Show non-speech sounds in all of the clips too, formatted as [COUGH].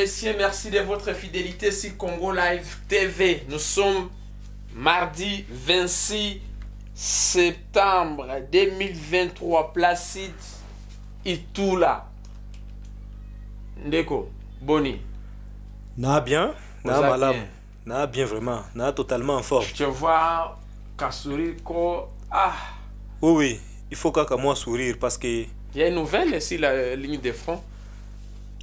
messieurs, merci de votre fidélité sur Congo Live TV. Nous sommes mardi 26 septembre 2023, Placide Itula. Ndeko, Boni. Na bien, na Na bien vraiment, na totalement en forme. Je vois sourire ko ah. Oui il faut qu'à moi sourire parce que il y a une nouvelle ici, la ligne de front.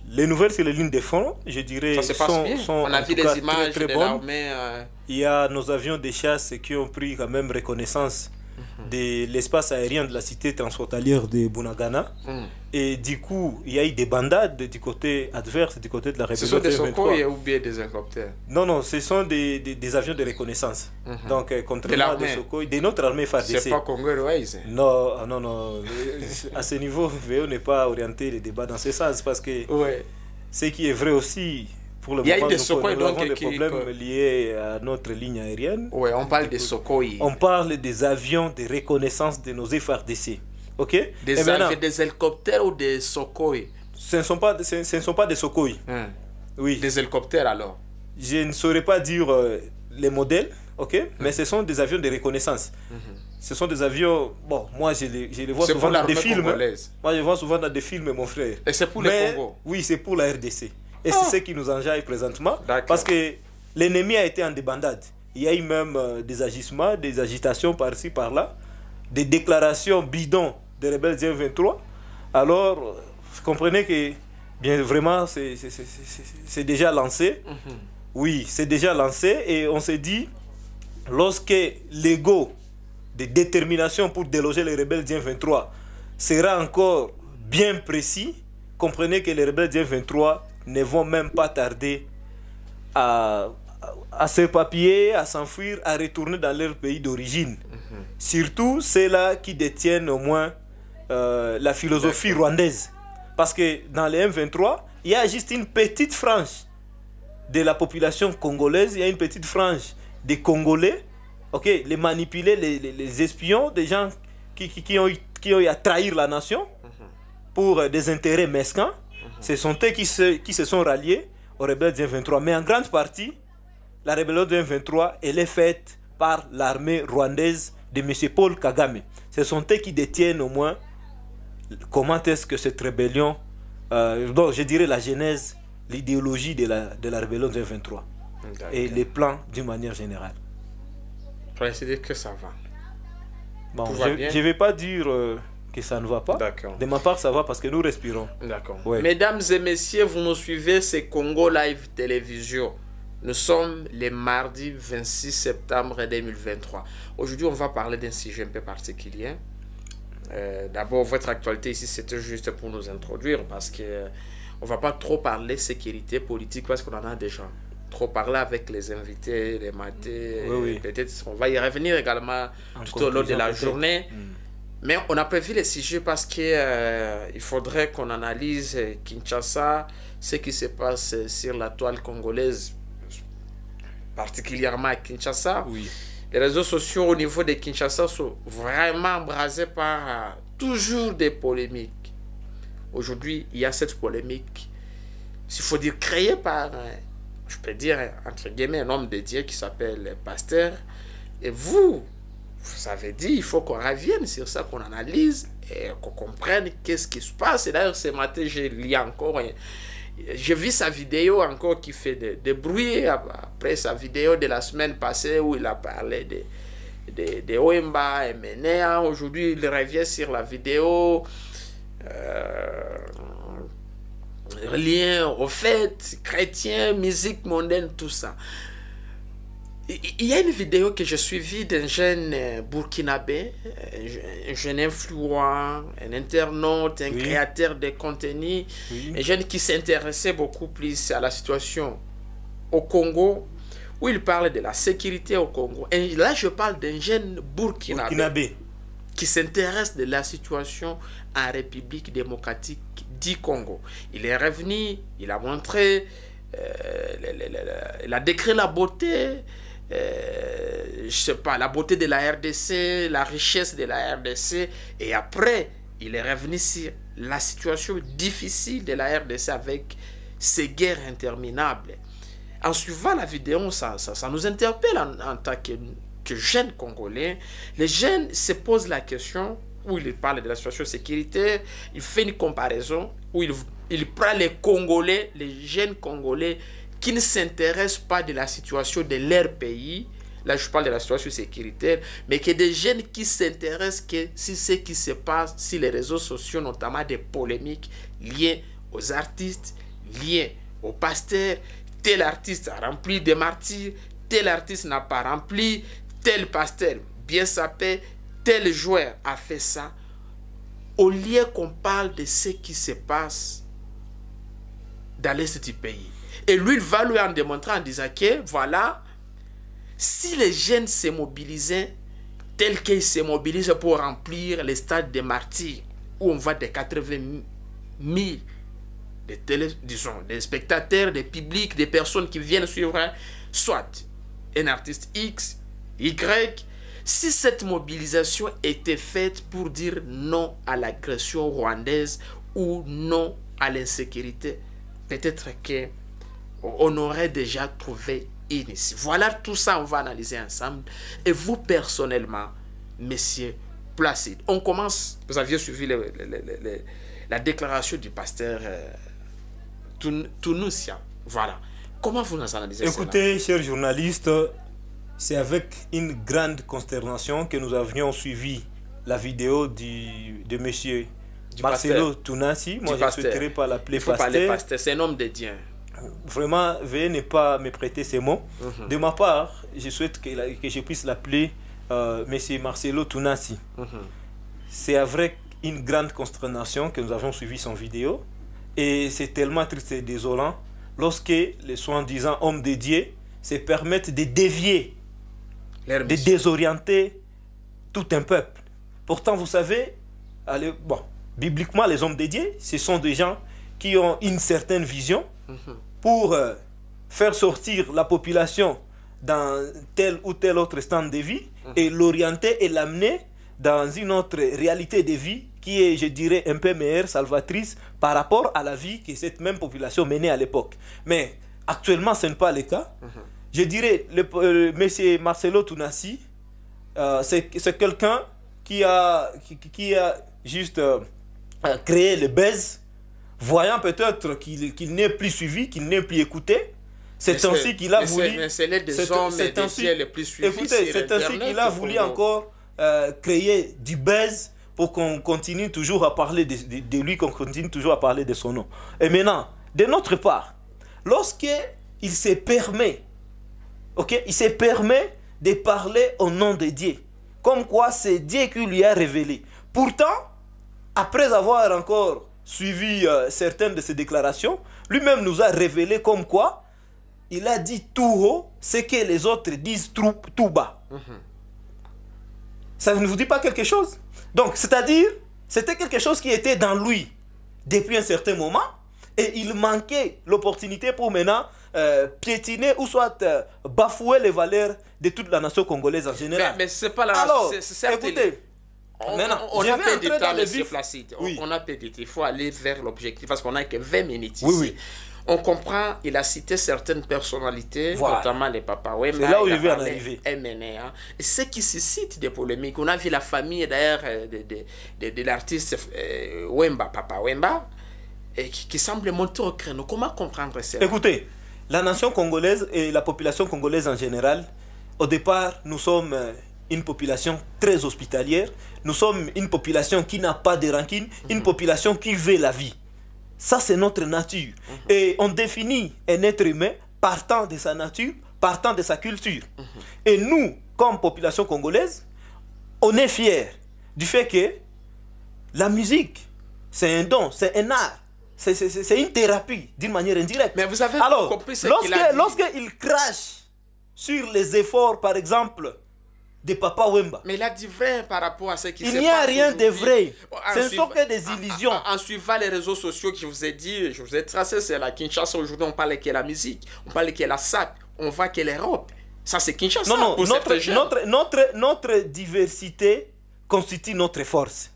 Les nouvelles sur les lignes de front, je dirais, sont, sont, On a vu des images très, très bonnes. Euh, Il y a nos avions de chasse qui ont pris quand même reconnaissance Mhm. de l'espace aérien de la cité transfrontalière de Bunagana. Mhm. Et du coup, il y a eu des bandades du côté adverse, du côté de la République. Ce sont des ou bien des hélicoptères Non, non, ce sont des, des, avions de reconnaissance. Mhm. Donc, euh, contrairement de à des autres de notre armée pas Congo hein? ah, Non, non, non. [LAUGHS] à ce niveau, VO n'est pas orienté les débats dans ce sens parce que ouais. ce qui est vrai aussi, pour le il y a eu des Sokoi problèmes liés à notre ligne aérienne. Oui, on parle des Sokoi. On parle des avions de reconnaissance de nos FRDC. OK Des avions, des hélicoptères ou des Sokoi Ce ne sont pas ce, ce ne sont pas des Sokoi. Hein. Oui. Des hélicoptères alors. Je ne saurais pas dire euh, les modèles, OK hein. Mais ce sont des avions de reconnaissance. Mhm. Ce sont des avions, bon, moi je les, vois souvent dans des films. Moi je les vois souvent dans des films, mon frère. Et c'est pour le les Congo Oui, c'est pour la RDC. Et c'est oh. ce qui nous enjaille présentement. Parce que l'ennemi a été en débandade. Il y a eu même euh, des agissements, des agitations par-ci, par-là, des déclarations bidons des rebelles 23. Alors, euh, vous comprenez que bien vraiment, c'est déjà lancé. Mhm. Oui, c'est déjà lancé. Et on s'est dit, lorsque l'ego de détermination pour déloger les rebelles d'IN 23 sera encore bien précis, comprenez que les rebelles d'IN 23 ne vont même pas tarder à, à, à à s'enfuir, à retourner dans leur pays d'origine. Mhm. Surtout ceux-là qui détiennent au moins euh, la philosophie rwandaise. Parce que dans les M23, il y a juste une petite frange de la population congolaise, il y a une petite frange des Congolais, ok, les manipulés, les, espions, des gens qui, ont, qui ont eu à trahir la nation mhm. pour euh, des intérêts mesquins. Ce sont eux qui se, qui se sont ralliés aux rebelles de 23. Mais en grande partie, la rébellion de 23, elle est faite par l'armée rwandaise de M. Paul Kagame. Ce sont eux qui détiennent au moins comment est-ce que cette rébellion, euh, donc je dirais la genèse, l'idéologie de la, de la rébellion de 23 et les plans d'une manière générale. Pour essayer que ça va. Bon, je ne vais pas dire... Euh, ça ne va pas. De ma part, ça va parce que nous respirons. D'accord. Mesdames et messieurs, vous nous suivez, c'est Congo Live Télévision. Nous sommes les mardi 26 septembre 2023. Aujourd'hui, on va parler d'un sujet un peu particulier. Euh, d'abord, votre actualité ici, c'était juste pour nous introduire parce que euh, on va pas trop parler sécurité politique parce qu'on en a déjà trop parlé avec les invités les matins. on va y revenir également tout au long de la journée. Hmm. Mais on a prévu les sujets parce qu'il euh, il faudrait qu'on analyse euh, Kinshasa, ce qui se passe euh, sur la toile congolaise, particulièrement à Kinshasa. Oui. Les réseaux sociaux au niveau de Kinshasa sont vraiment embrasés par toujours des polémiques. Aujourd'hui, il y a cette polémique, s'il faut dire, créée par, je peux dire, entre guillemets, un homme dédié qui s'appelle Pasteur. Et vous, ça veut dire il faut qu'on revienne sur ça, qu'on analyse et qu'on comprenne qu'est-ce qui se passe. Et d'ailleurs, ce matin, j'ai lu encore, j'ai vu sa vidéo encore qui fait des de bruits après sa vidéo de la semaine passée où il a parlé de, de, Oemba et Menea. Aujourd'hui, il revient sur la vidéo. Euh, lien au fait, chrétien, musique mondaine, tout ça. Il y a une vidéo que je suivie d'un jeune euh, burkinabé, euh, un jeune influent, un internaute, un créateur de contenu, un jeune qui s'intéressait beaucoup plus à la situation au Congo, où il parle de la sécurité au Congo. Et là, je parle d'un jeune burkinabé, qui s'intéresse de la situation en République démocratique du Congo. Il est revenu, il a montré, euh, il a décrit la beauté je euh, je sais pas, la beauté de la RDC, la richesse de la RDC. Et après, il est revenu sur la situation difficile de la RDC avec ces guerres interminables. En suivant la vidéo, ça, ça, nous interpelle en, tant que, que, jeunes Congolais. Les jeunes se posent la question où il parle de la situation sécuritaire, il fait une comparaison où il, il prend les Congolais, les jeunes Congolais qui ne s'intéressent pas de la situation de leur pays, là je parle de la situation sécuritaire, mais que des jeunes qui s'intéressent que si ce qui se passe si les réseaux sociaux, notamment des polémiques liées aux artistes, liées aux pasteurs, tel artiste a rempli des martyrs, tel artiste n'a pas rempli, tel pasteur bien sapé, tel joueur a fait ça. Au lieu qu'on parle de ce qui se passe dans l'est du pays, et lui, il va lui en démontrer en disant que, voilà, si les jeunes se mobilisaient tel qu'ils se mobilisent pour remplir les stades des martyrs, où on voit des 80 000 des, des spectateurs, des publics, des personnes qui viennent suivre, hein, soit un artiste X, Y, si cette mobilisation était faite pour dire non à l'agression rwandaise ou non à l'insécurité, peut-être que on aurait déjà trouvé une ici. Voilà tout ça, on va analyser ensemble. Et vous personnellement, messieurs Placide, on commence, vous aviez suivi la déclaration du pasteur euh, Voilà. Comment vous nous analysez Écoutez, chers journalistes, c'est avec une grande consternation que nous avions suivi la vidéo de monsieur Marcelo Tounassi, Moi, je ne souhaiterais pas l'appeler pasteur. C'est un homme de Dieu. Vraiment, veuillez ne pas me prêter ces mots. Mhm. De ma part, je souhaite que, je puisse l'appeler euh, Monsieur Marcelo Tunassi. Mhm. C'est avec une grande consternation que nous avons suivi son vidéo. Et c'est tellement triste et désolant lorsque les soi-disant hommes dédiés se permettent de dévier, de désorienter tout un peuple. Pourtant, vous savez, allez, bon, bibliquement, les hommes dédiés, ce sont des gens qui ont une certaine vision, mhm pour euh, faire sortir la population dans tel ou tel autre stand de vie mhm. et l'orienter et l'amener dans une autre réalité de vie qui est, je dirais, un peu meilleure, salvatrice par rapport à la vie que cette même population menait à l'époque. Mais actuellement, ce n'est pas le cas. Mhm. Je dirais, le, euh, Marcelo Tounassi, euh, c'est quelqu'un qui a, qui, qui, a juste créé le buzz voyant peut-être qu'il n'est plus suivi, qu'il n'est plus écouté, c'est ainsi qu'il a voulu. C'est c'est ainsi qu'il a voulu encore euh, créer du buzz pour qu'on continue toujours à parler de, lui, qu'on continue toujours à parler de son nom. Et maintenant, de notre part, lorsque il se permet, ok, il se permet de parler au nom de Dieu, comme quoi c'est Dieu qui lui a révélé. Pourtant, après avoir encore suivi euh, certaines de ses déclarations, lui-même nous a révélé comme quoi il a dit tout haut ce que les autres disent tout, bas. Ça ne vous dit pas quelque chose Donc, c'est-à-dire, c'était quelque chose qui était dans lui depuis un certain moment et il manquait l'opportunité pour maintenant euh, piétiner ou soit euh, bafouer les valeurs de toute la nation congolaise en général. Mais, c'est pas la Alors, écoutez, on, on a peu temps, On, on, a temps. Il faut aller vers l'objectif parce qu'on n'a que 20 minutes ici. Oui, oui. On comprend, il a cité certaines personnalités, notamment les papas. Ouais, C'est là où il veut en arriver. Hein. ce qui suscite des polémiques. On a vu la famille d'ailleurs euh, de, de, de, l'artiste euh, Wemba, Papa Wemba, et qui, semble monter au créneau. Comment comprendre ça Écoutez, la nation congolaise et la population congolaise en général, au départ, nous sommes euh, une population très hospitalière, nous sommes une population qui n'a pas de rancune, une mhm. population qui veut la vie. Ça, c'est notre nature. Mhm. Et on définit un être humain partant de sa nature, partant de sa culture. Mhm. Et nous, comme population congolaise, on est fiers du fait que la musique, c'est un don, c'est un art. C'est une thérapie d'une manière indirecte. Mais vous avez Alors, compris ce lorsque, il a dit. lorsqu'il crache sur les efforts, par exemple, Papa Wemba. Mais il a dit vrai par rapport à ce qui s'est passé. Il n'y a rien de vrai. ce sont que des illusions. En, suivant les réseaux sociaux que je vous ai dit, je vous ai tracé, c'est la Kinshasa. Aujourd'hui, on parle de la musique, on parle de la sac on voit qu'elle est robe Ça, c'est Kinshasa. notre, notre, notre, notre diversité constitue notre force.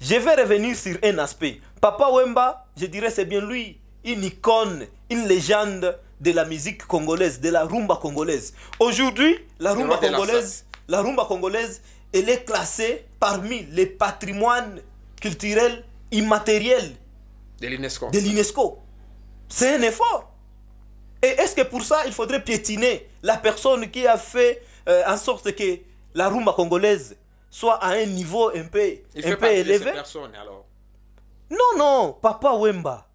Je vais revenir sur un aspect. Papa Wemba, je dirais, c'est bien lui, une icône, une légende de la musique congolaise, de la rumba congolaise. Aujourd'hui, la rumba congolaise la rumba congolaise, elle est classée parmi les patrimoines culturels immatériels de l'UNESCO. C'est un effort. Et est-ce que pour ça, il faudrait piétiner la personne qui a fait euh, en sorte que la rumba congolaise soit à un niveau un peu, élevé Non, non, Papa Wemba,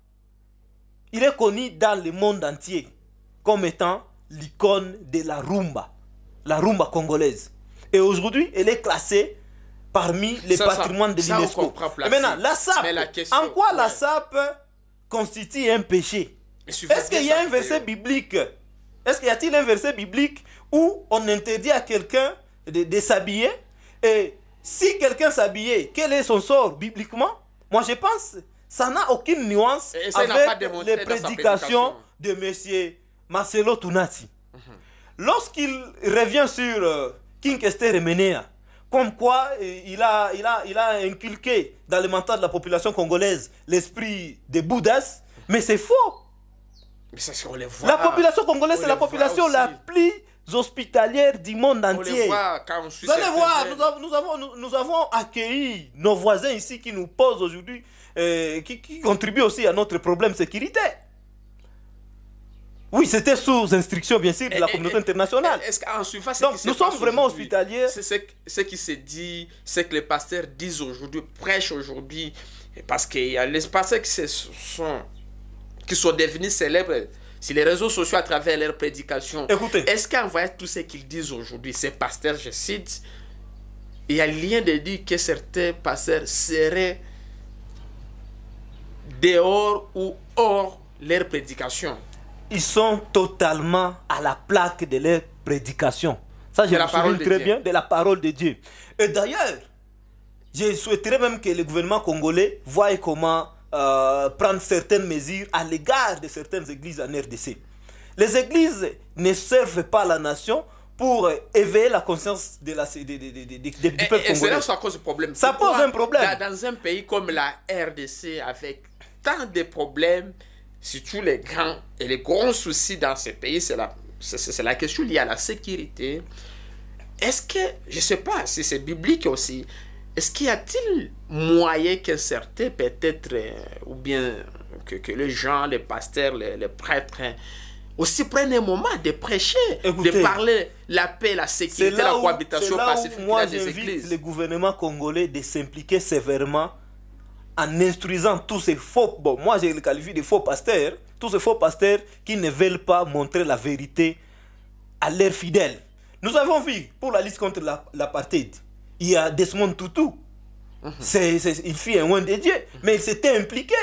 il est connu dans le monde entier comme étant l'icône de la rumba, la rumba congolaise. Et aujourd'hui, elle est classée parmi les patrimoines de l'UNESCO. Maintenant, la SAP, en quoi la SAP constitue un péché Est-ce qu'il y a un verset biblique Est-ce qu'il y a-t-il un verset biblique où on interdit à quelqu'un de, s'habiller Et si quelqu'un s'habillait, quel est son sort bibliquement Moi, je pense ça n'a aucune nuance avec les prédications de M. Marcelo Tunati. Mhm. Lorsqu'il revient sur euh, King Esther Menea, comme quoi euh, il a, il, a, il a inculqué dans le mental de la population congolaise l'esprit des Bouddhas, mais c'est faux. La population congolaise, c'est la population la plus hospitalière du monde entier. Vous allez voir, nous avons, nous, avons, accueilli nos voisins ici qui nous posent aujourd'hui, euh, qui, qui, contribuent aussi à notre problème sécurité. Oui, c'était sous instruction, bien sûr, de la eh, eh, communauté eh, internationale. Est-ce qu'en suivant ce Donc, nous sommes vraiment hospitaliers. C'est ce, qui se dit, ce que les pasteurs disent aujourd'hui, prêchent aujourd'hui, parce qu'il y a les pasteurs qui sont, qui sont devenus célèbres sur les réseaux sociaux à travers leurs prédications. Écoutez. Est-ce qu'en voyant tout ce qu'ils disent aujourd'hui, ces pasteurs, je cite, il y a le lien de dire que certains pasteurs seraient dehors ou hors leurs prédications ils sont totalement à la plaque de leur prédication. Ça, j'ai la parole très bien de la parole de Dieu. Et d'ailleurs, je souhaiterais même que le gouvernement congolais voie comment euh, prendre certaines mesures à l'égard de certaines églises en RDC. Les églises ne servent pas la nation pour euh, éveiller la conscience de la, du peuple ça cause problème. Ça pose un problème. Dans un pays comme la RDC, avec tant de problèmes, surtout les grands et les grands soucis dans ce pays, c'est la, c'est, la question liée à la sécurité. Est-ce que, je ne sais pas si c'est biblique aussi, est-ce qu'il y a-t-il moyen que certains, peut-être, euh, ou bien que, les gens, les pasteurs, les, prêtres, hein, aussi prennent un moment de prêcher, de parler la paix, la sécurité, la cohabitation pacifique moi, le gouvernement congolais de s'impliquer sévèrement en instruisant tous ces faux, bon, moi je les qualifie de faux pasteurs, tous ces faux pasteurs qui ne veulent pas montrer la vérité à leurs fidèles. Nous avons vu pour la liste contre l'apartheid, la il y a Desmond Tutu. il mhm. fit C'est il fit un de Dieu, mais il s'était impliqué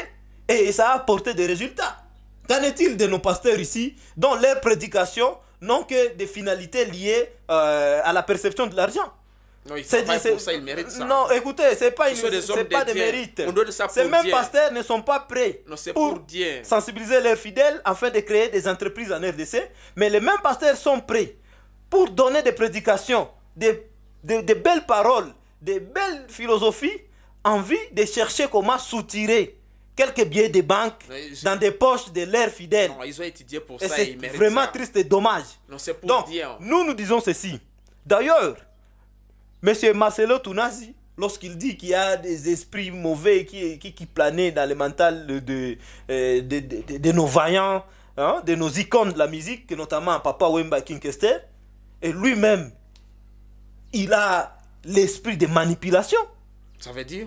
et, ça a apporté des résultats. Qu'en est-il de nos pasteurs ici, dont leurs prédications n'ont que des finalités liées euh, à la perception de l'argent non, c'est, Pour ça, il mérite ça. Non, écoutez, c'est pas, c'est pas de, Ces mêmes pasteurs ne sont pas prêts pour, sensibiliser leurs fidèles afin de créer des entreprises en RDC. Mais les mêmes pasteurs sont prêts pour donner des prédications, des, des, belles paroles, des belles philosophies, envie de chercher comment soutirer quelques billets de banque dans des poches de leurs fidèles. ils ont étudié pour et ça. C'est vraiment triste et dommage. Donc, nous, nous disons ceci. D'ailleurs, Monsieur Marcelo Tounasi, lorsqu'il dit qu'il y a des esprits mauvais qui, qui, planaient dans le mental euh, de, de, nos vaillants, hein, de nos icônes de la musique, notamment Papa Wemba Kinkester, et lui-même, il a l'esprit de manipulation. Ça veut dire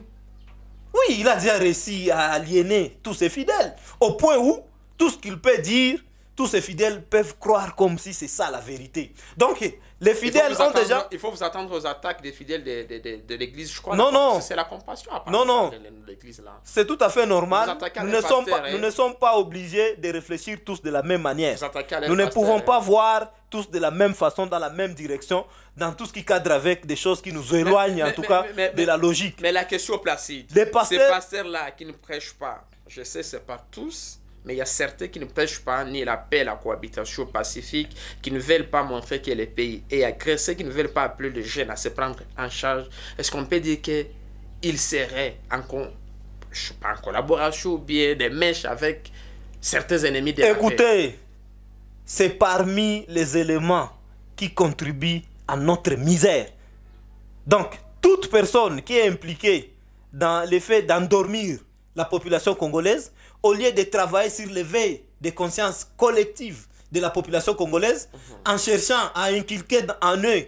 Oui, il a déjà réussi à aliéner tous ses fidèles, au point où tout ce qu'il peut dire, tous ces fidèles peuvent croire comme si c'est ça la vérité. Donc, les fidèles ont déjà... Il faut vous attendre aux attaques des fidèles de, l'Église, je crois. Non, non. C'est la compassion, non, non. C'est tout à fait normal. Nous ne, sommes pas, nous ne hein. sommes pas obligés de réfléchir tous de la même manière. Nous ne pouvons pas voir tous de la même façon, dans la même direction, dans tout ce qui cadre avec des choses qui nous éloignent, en tout cas, de la logique. Mais la question placide, les ces pasteurs-là qui ne prêchent pas, je sais, c'est pas tous mais il y a certains qui ne pêchent pas ni la paix, la cohabitation pacifique, qui ne veulent pas montrer que les pays a ceux qui ne veulent pas appeler les jeunes à se prendre en charge. Est-ce qu'on peut dire qu'ils seraient en, en collaboration ou bien des mèches avec certains ennemis de Écoutez, c'est parmi les éléments qui contribuent à notre misère. Donc, toute personne qui est impliquée dans l'effet d'endormir la population congolaise au lieu de travailler sur l'éveil des consciences collectives de la population congolaise, mhm. en cherchant à inculquer en eux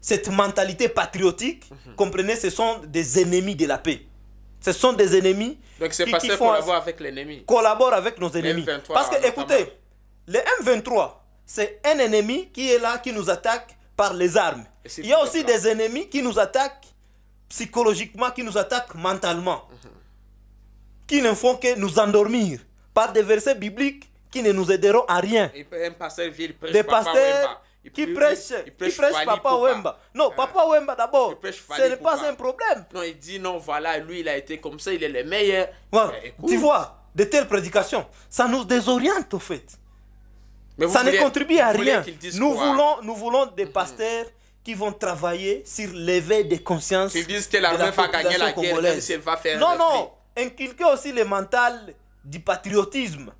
cette mentalité patriotique, mhm. comprenez, ce sont des ennemis de la paix. Ce sont des ennemis. qui collaborent avec avec nos ennemis. Parce que, écoutez, le M23, c'est un ennemi qui est là, qui nous attaque par les armes. Il y a aussi des ennemis qui nous attaquent psychologiquement, qui nous attaquent mentalement. Mhm qui ne font que nous endormir par des versets bibliques qui ne nous aideront à rien. Un pasteur prêche des pasteurs qui prêchent Papa Wemba. Non, hein? Papa Wemba d'abord, ce n'est pas un problème. Non, il dit non, voilà, lui il a été comme ça, il est le meilleur. Ben, tu vois, de telles prédications, ça nous désoriente au fait. ça ne contribue à rien. Nous voulons, nous voulons des mhm. pasteurs qui vont travailler sur l'éveil des consciences. Ils disent que la, la va gagner la guerre, va faire Non, non, inculquer aussi le mental du patriotisme,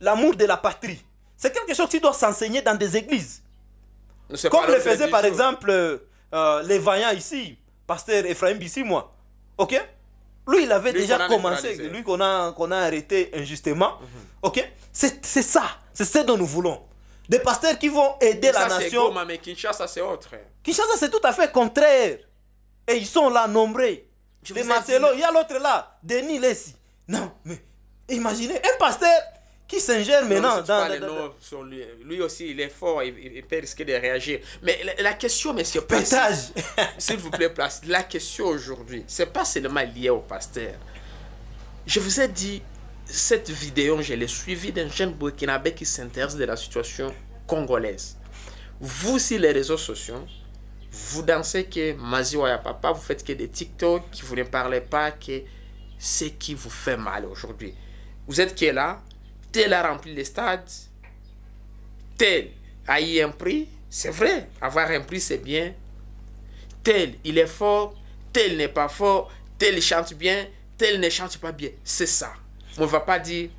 l'amour de la patrie. C'est quelque chose qui doit s'enseigner dans des églises. Comme le faisaient par exemple euh, les vaillants ici, pasteur Ephraim Bissi, moi. Ok Lui, il avait déjà commencé, lui qu'on a, a arrêté injustement. Mhm. Ok C'est ça, c'est ce dont nous voulons. Des pasteurs qui vont aider la nation. Goma, mais Kinshasa, c'est autre. Kinshasa, c'est tout à fait contraire. Et ils sont là nombreux. Marcelo, il y a l'autre là, Denis Lessi. Non, mais imaginez, un pasteur qui s'ingère maintenant dans, dans, dans, lui. lui. aussi, il est fort, il, peut risquer de réagir. Mais la, question, monsieur [LAUGHS] S'il vous plaît, place. La question aujourd'hui, c'est pas seulement lié au pasteur. Je vous ai dit, cette vidéo, je l'ai suivie d'un jeune Burkinabé qui s'intéresse de la situation congolaise. Vous, sur les réseaux sociaux, vous dansez que maziwa ya papa, vous faites que des TikTok, vous ne parlez pas que ce qui vous fait mal aujourd'hui. Vous êtes est là, tel a rempli les stades, tel a eu un prix, c'est vrai, avoir un prix c'est bien. Tel, il est fort, tel n'est pas fort, tel chante bien, tel ne chante pas bien. C'est ça. On ne va pas dire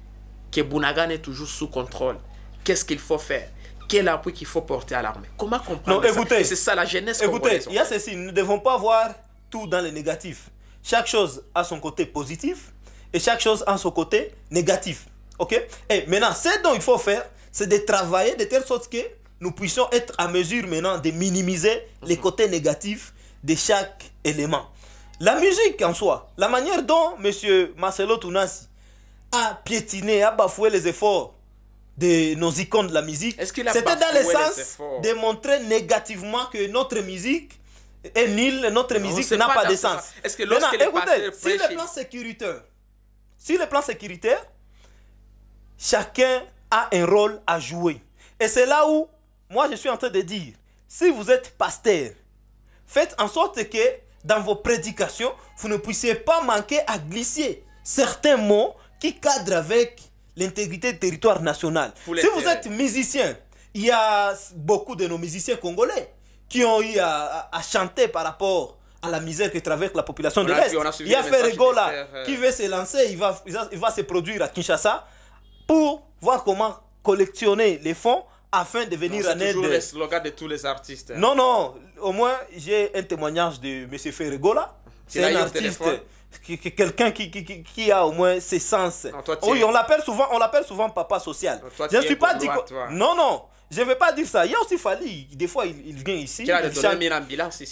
que Bounagan est toujours sous contrôle. Qu'est-ce qu'il faut faire quel appui qu'il faut porter à l'armée. Comment comprendre C'est ça la jeunesse. Écoutez, il y a ceci, nous ne devons pas voir tout dans le négatif. Chaque chose a son côté positif et chaque chose a son côté négatif. OK Et maintenant, ce dont il faut faire, c'est de travailler de telle sorte que nous puissions être à mesure maintenant de minimiser mhm. les côtés négatifs de chaque élément. La musique en soi, la manière dont M. Marcelo Tounassi a piétiné, a bafoué les efforts de nos icônes de la musique, c'était dans le sens de montrer négativement que notre musique est nulle, notre musique n'a pas, de sens. Est-ce le le plan sécuritaire, si le plan sécuritaire, chacun a un rôle à jouer. Et c'est là où moi je suis en train de dire, si vous êtes pasteur, faites en sorte que dans vos prédications, vous ne puissiez pas manquer à glisser certains mots qui cadrent avec l'intégrité du territoire national. Si vous êtes musicien, il y a beaucoup de nos musiciens congolais qui ont eu à, chanter par rapport à la misère que traverse la population de l'Est. Il y a Ferregola euh, qui veut se lancer, il va, il, va, se produire à Kinshasa pour voir comment collectionner les fonds afin de venir en aide. C'est le slogan de tous les artistes. Hein. Non, non, au moins j'ai un témoignage de M. Ferregola. C'est un artiste quelqu'un qui, qui, a au moins ses sens. oui, on l'appelle souvent, on l'appelle souvent papa social. je ne suis pas dit. Non, non. Je ne vais pas dire ça. Il y a aussi Fali, des fois il, vient ici. Il a, donné ici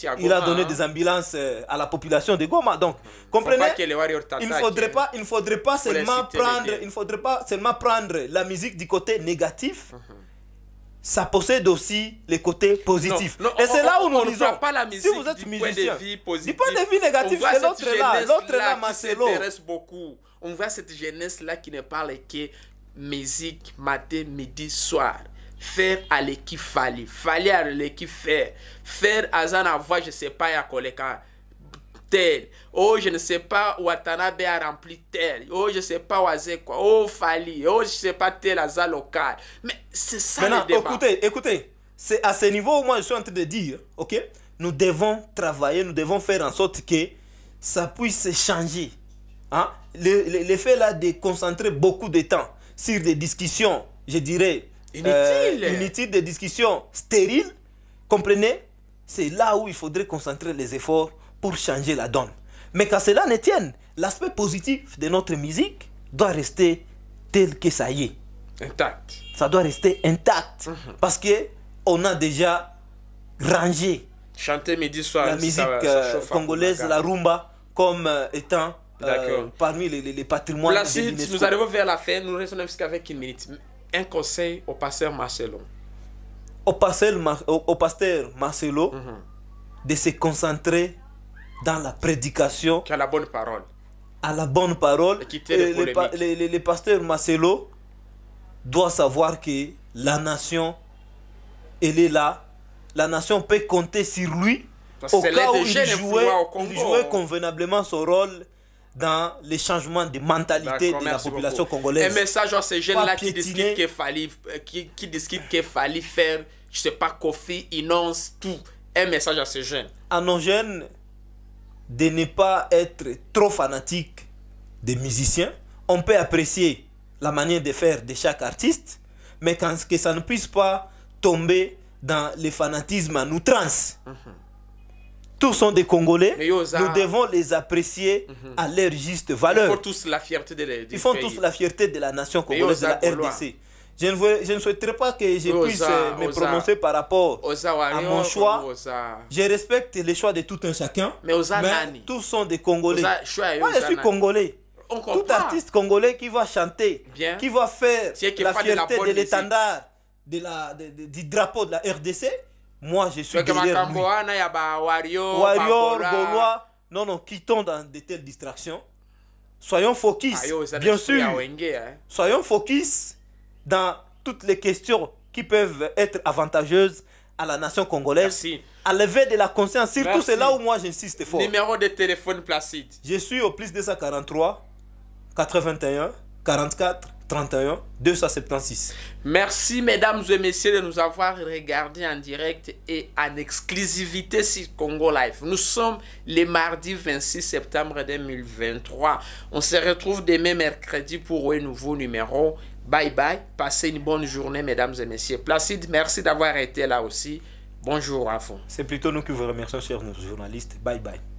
à Goma, il a donné des ambulances euh, à la population de Goma. Donc, hmm. comprenez, hein. il ne faudrait pas, il faudrait pas seulement prendre, il faudrait pas seulement prendre la musique du côté négatif. Hmm ça possède aussi les côtés positifs. et c'est là où nous disons, pas la musique si vous êtes du musicien, point de vue positif, du point de négatif, c'est l'autre là, l'autre là, là beaucoup. On voit cette jeunesse-là qui ne parle que musique, matin, midi, soir. Faire à l'équipe fallait. Fali à l'équipe faire. Faire à Zanavoie, je ne sais pas, à Koleka. Oh, je ne sais pas, où Atanabe a rempli tel. Oh, je ne sais pas, où quoi. Oh, Fali. Oh, je ne sais pas, tel Aza local. Mais c'est ça le débat. Écoutez, écoutez. C'est à ce niveau où moi je suis en train de dire, ok, nous devons travailler, nous devons faire en sorte que ça puisse changer. Hein? Le, là de concentrer beaucoup de temps sur des discussions, je dirais, inutiles, euh, inutiles inutile des discussions stériles, comprenez C'est là où il faudrait concentrer les efforts pour changer la donne. Mais quand cela ne tienne, l'aspect positif de notre musique doit rester tel que ça y est. Intact. Ça doit rester intact. Mhm. Parce que on a déjà rangé Chanter midi soir, la musique euh, congolaise, la rumba, comme euh, étant euh, parmi les, patrimoines. nous arrivons vers la fin, nous restons avec une minute. Un conseil au pasteur Marcelo. Au pasteur, au, pasteur Marcelo, mhm. de se concentrer dans la prédication. Qui a la bonne parole. À la bonne parole. Et quitter les, les, les, pasteurs Marcelo doit savoir que la nation, elle est là. La nation peut compter sur lui Parce au cas où il jouait, il jouait, convenablement son rôle dans les changements de mentalité de la population congolaise. Un message à ces jeunes-là qui discutent qu'il fallait, euh, qui, fallait faire, je sais pas, Kofi, Inonce, tout. Un message à ces jeunes. À nos jeunes, de ne pas être trop fanatique des musiciens. On peut apprécier la manière de faire de chaque artiste, mais quand, que ça ne puisse pas tomber dans le fanatisme à outrance. Mhm. Tous sont des Congolais. Nous devons les apprécier mhm. à leur juste valeur. Ils font de, tous la fierté de la nation congolaise, de la RDC. Je ne, je ne souhaiterais pas que je puisse euh, me prononcer par rapport à mon choix. Je respecte les choix de tout un chacun. Mais, tous sont des Congolais. Moi, je suis Congolais. tout artiste congolais qui va chanter, qui va faire la fierté de l'étendard de la, du drapeau de la RDC, moi je suis Donc Wario, non, non, quittons dans de telles distractions. Soyons focus, oh, bien sûr. Hein. Soyons focus dans toutes les questions qui peuvent être avantageuses à la nation congolaise. Merci. À lever de la conscience. Surtout, c'est là où moi j'insiste fort. Numéro de téléphone Placide. Je suis au plus 243 81 44 31 276. Merci mesdames et messieurs de nous avoir regardés en direct et en exclusivité sur Congo Live. Nous sommes le mardi 26 septembre 2023. On se retrouve demain mercredi pour un nouveau numéro. Bye bye. Passez une bonne journée, mesdames et messieurs. Placide, merci d'avoir été là aussi. Bonjour à fond. C'est plutôt nous qui vous remercions, chers journalistes. Bye bye.